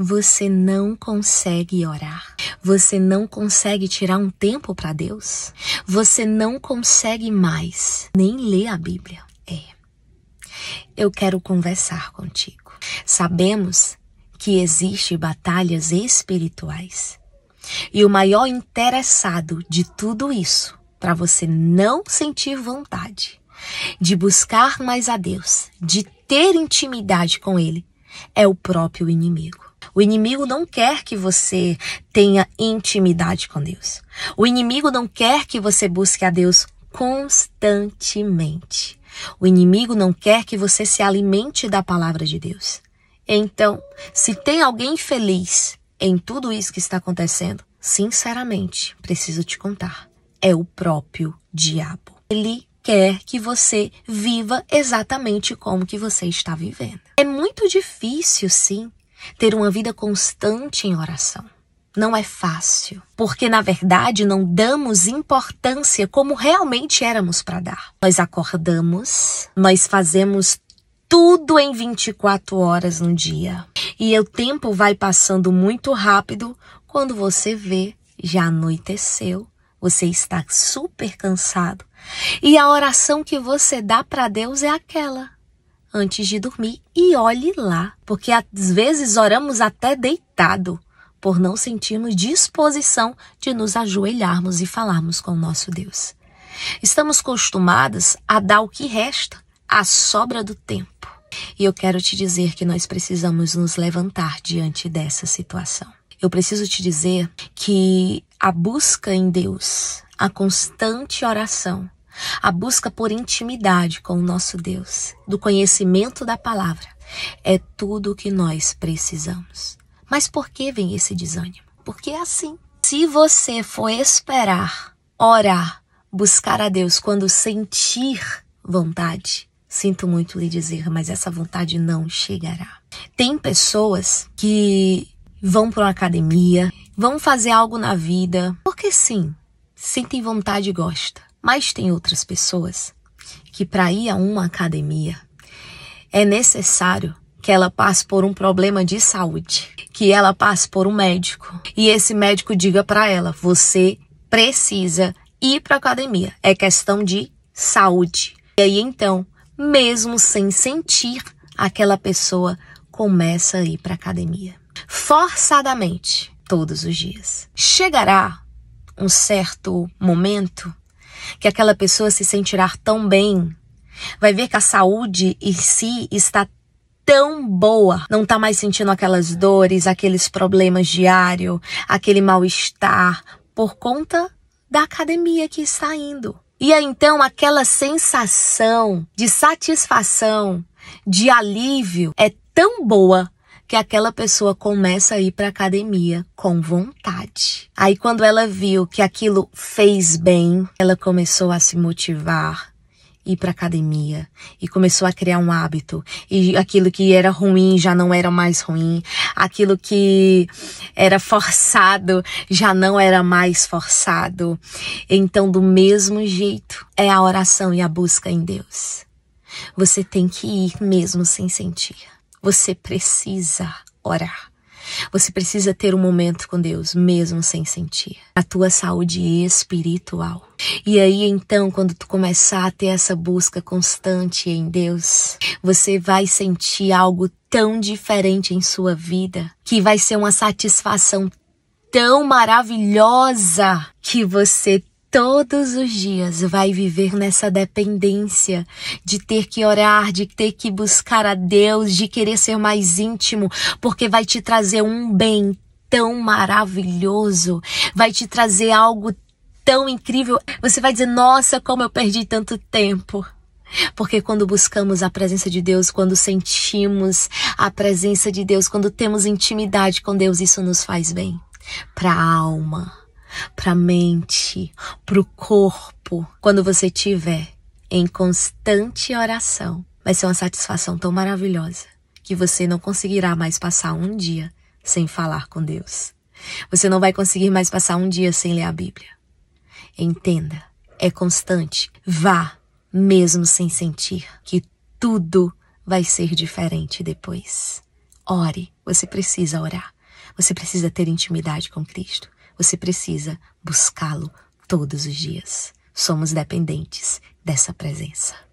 você não consegue orar. Você não consegue tirar um tempo para Deus. Você não consegue mais nem ler a Bíblia. É. Eu quero conversar contigo. Sabemos que existem batalhas espirituais. E o maior interessado de tudo isso, para você não sentir vontade de buscar mais a Deus, de ter intimidade com Ele, é o próprio inimigo. O inimigo não quer que você tenha intimidade com Deus. O inimigo não quer que você busque a Deus constantemente. O inimigo não quer que você se alimente da palavra de Deus. Então, se tem alguém feliz em tudo isso que está acontecendo, sinceramente, preciso te contar, é o próprio diabo. Ele quer que você viva exatamente como que você está vivendo. É muito difícil, sim, ter uma vida constante em oração. Não é fácil, porque na verdade não damos importância como realmente éramos para dar. Nós acordamos, nós fazemos tudo em 24 horas no dia. E o tempo vai passando muito rápido quando você vê, já anoiteceu, você está super cansado. E a oração que você dá para Deus é aquela: antes de dormir e olhe lá, porque às vezes oramos até deitado, por não sentirmos disposição de nos ajoelharmos e falarmos com o nosso Deus. Estamos acostumados a dar o que resta, a sobra do tempo. E eu quero te dizer que nós precisamos nos levantar diante dessa situação. Eu preciso te dizer que a busca em Deus, a constante oração, a busca por intimidade com o nosso Deus, do conhecimento da palavra, é tudo o que nós precisamos. Mas por que vem esse desânimo? Porque é assim. Se você for esperar, orar, buscar a Deus quando sentir vontade, sinto muito lhe dizer, mas essa vontade não chegará. Tem pessoas que vão para uma academia, vão fazer algo na vida, porque sim, sentem vontade e gosta. Mas tem outras pessoas que, para ir a uma academia, é necessário que ela passe por um problema de saúde, que ela passe por um médico e esse médico diga para ela: você precisa ir para academia, é questão de saúde. E aí então, mesmo sem sentir, aquela pessoa começa a ir para academia forçadamente todos os dias. Chegará um certo momento que aquela pessoa se sentirá tão bem, vai ver que a saúde em si está tão boa, não tá mais sentindo aquelas dores, aqueles problemas diários, aquele mal-estar por conta da academia que está indo. E aí, então aquela sensação de satisfação, de alívio é tão boa que aquela pessoa começa a ir para academia com vontade. Aí quando ela viu que aquilo fez bem, ela começou a se motivar ir para academia e começou a criar um hábito e aquilo que era ruim já não era mais ruim, aquilo que era forçado já não era mais forçado. Então, do mesmo jeito, é a oração e a busca em Deus. Você tem que ir mesmo sem sentir. Você precisa orar. Você precisa ter um momento com Deus, mesmo sem sentir. A tua saúde espiritual. E aí então, quando tu começar a ter essa busca constante em Deus, você vai sentir algo tão diferente em sua vida que vai ser uma satisfação tão maravilhosa que você todos os dias vai viver nessa dependência de ter que orar, de ter que buscar a Deus, de querer ser mais íntimo, porque vai te trazer um bem tão maravilhoso, vai te trazer algo tão incrível. Você vai dizer: "Nossa, como eu perdi tanto tempo". Porque quando buscamos a presença de Deus, quando sentimos a presença de Deus, quando temos intimidade com Deus, isso nos faz bem para a alma para a mente, para o corpo, quando você tiver em constante oração. Vai ser uma satisfação tão maravilhosa que você não conseguirá mais passar um dia sem falar com Deus. Você não vai conseguir mais passar um dia sem ler a Bíblia. Entenda, é constante. Vá, mesmo sem sentir, que tudo vai ser diferente depois. Ore, você precisa orar. Você precisa ter intimidade com Cristo. Você precisa buscá-lo todos os dias. Somos dependentes dessa presença.